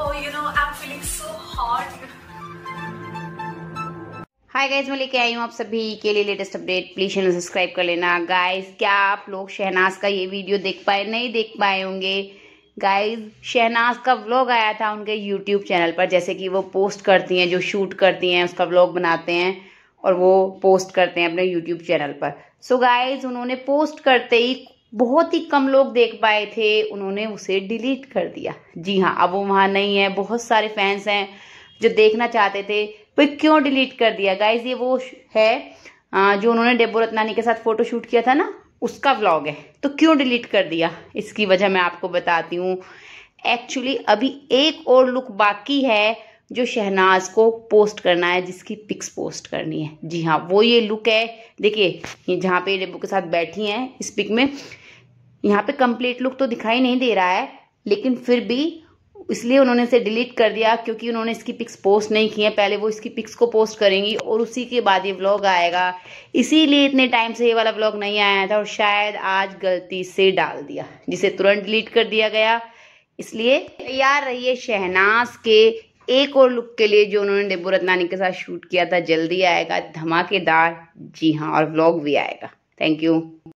हाय oh, guys मैं लेके आई हूँ आप सभी के लिए latest update please channel subscribe कर लेना गाइज क्या आप लोग शहनाज का ये वीडियो देख पाए नहीं देख पाए होंगे गाइज शहनाज का व्लॉग आया था उनके यूट्यूब चैनल पर जैसे कि वो पोस्ट करती हैं जो शूट करती हैं उसका व्लॉग बनाते हैं और वो पोस्ट करते हैं अपने यूट्यूब चैनल पर सो so गाइज उन्होंने पोस्ट करते ही बहुत ही कम लोग देख पाए थे उन्होंने उसे डिलीट कर दिया जी हाँ अब वो वहां नहीं है बहुत सारे फैंस हैं जो देखना चाहते थे वे क्यों डिलीट कर दिया गाइज ये वो है जो उन्होंने डेबो रत्नानी के साथ फोटो शूट किया था ना उसका व्लॉग है तो क्यों डिलीट कर दिया इसकी वजह मैं आपको बताती हूँ एक्चुअली अभी एक और लुक बाकी है जो शहनाज को पोस्ट करना है जिसकी पिक्स पोस्ट करनी है जी हाँ वो ये लुक है देखिए ये जहाँ पे रेबू के साथ बैठी हैं इस पिक में यहाँ पे कंप्लीट लुक तो दिखाई नहीं दे रहा है लेकिन फिर भी इसलिए उन्होंने इसे डिलीट कर दिया क्योंकि उन्होंने इसकी पिक्स पोस्ट नहीं की है पहले वो इसकी पिक्स को पोस्ट करेंगी और उसी के बाद ये व्लॉग आएगा इसीलिए इतने टाइम से ये वाला व्लॉग नहीं आया था और शायद आज गलती से डाल दिया जिसे तुरंत डिलीट कर दिया गया इसलिए तैयार रहिए शहनाज के एक और लुक के लिए जो उन्होंने डिब्बू रत्नानी के साथ शूट किया था जल्दी आएगा धमाकेदार जी हाँ और व्लॉग भी आएगा थैंक यू